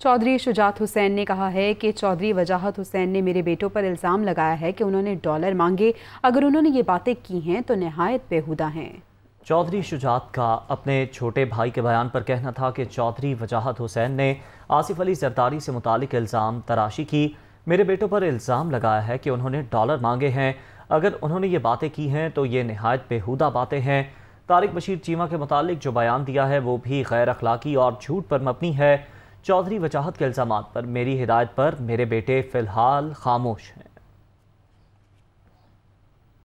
चौधरी शुजात हुसैन ने कहा है कि चौधरी वजाहत हुसैन ने मेरे बेटों पर इल्ज़ाम लगाया है कि उन्होंने डॉलर मांगे अगर उन्होंने ये बातें की हैं तो नहायत बेहुदा हैं चौधरी शुजात का अपने छोटे भाई के बयान पर कहना था कि चौधरी वजाहत हुसैन ने आसिफ अली जरदारी से मुतल इल्ज़ाम तराशी की मेरे बेटों पर इल्ज़ाम लगाया है कि उन्होंने डॉलर मांगे हैं अगर उन्होंने ये बातें की हैं तो ये नहायत बेहुदा बातें हैं तारिक बशीर चीमा के मुतालिक जो बयान दिया है वो भी गैर अखलाकी और झूठ पर मबनी है चौधरी वजाहत के इल्ज़ाम पर मेरी हिदायत पर मेरे बेटे फ़िलहाल खामोश हैं